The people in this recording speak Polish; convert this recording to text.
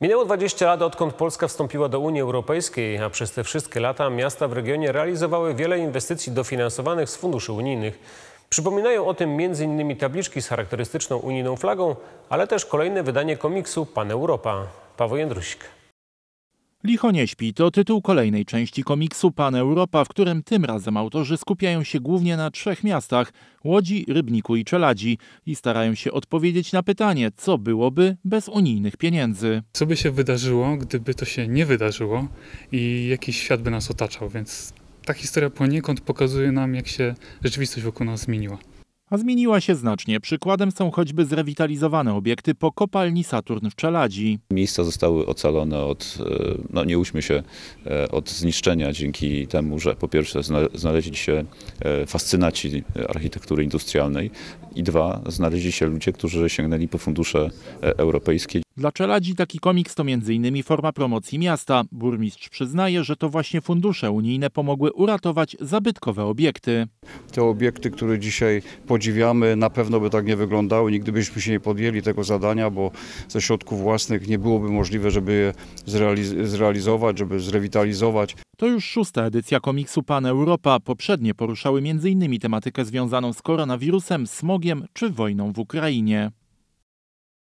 Minęło 20 lat, odkąd Polska wstąpiła do Unii Europejskiej, a przez te wszystkie lata miasta w regionie realizowały wiele inwestycji dofinansowanych z funduszy unijnych. Przypominają o tym m.in. tabliczki z charakterystyczną unijną flagą, ale też kolejne wydanie komiksu Pan Europa. Paweł Jędrusik. Licho nie śpi to tytuł kolejnej części komiksu Pan Europa, w którym tym razem autorzy skupiają się głównie na trzech miastach Łodzi, Rybniku i Czeladzi i starają się odpowiedzieć na pytanie, co byłoby bez unijnych pieniędzy. Co by się wydarzyło, gdyby to się nie wydarzyło i jakiś świat by nas otaczał, więc ta historia poniekąd pokazuje nam, jak się rzeczywistość wokół nas zmieniła. A zmieniła się znacznie. Przykładem są choćby zrewitalizowane obiekty po kopalni Saturn w Czeladzi. Miejsca zostały ocalone od, e, no nie uśmy się, e, od zniszczenia dzięki temu, że po pierwsze znaleźli się e, fascynaci architektury industrialnej, i dwa, znaleźli się ludzie, którzy sięgnęli po fundusze e, europejskie. Dla czeladzi taki komiks to m.in. forma promocji miasta. Burmistrz przyznaje, że to właśnie fundusze unijne pomogły uratować zabytkowe obiekty. Te obiekty, które dzisiaj podziwiamy, na pewno by tak nie wyglądały. Nigdy byśmy się nie podjęli tego zadania, bo ze środków własnych nie byłoby możliwe, żeby je zrealizować, żeby zrewitalizować. To już szósta edycja komiksu Pan Europa. Poprzednie poruszały m.in. tematykę związaną z koronawirusem, smogiem czy wojną w Ukrainie.